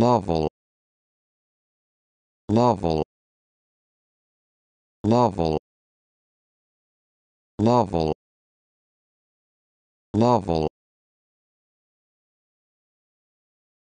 level level level level level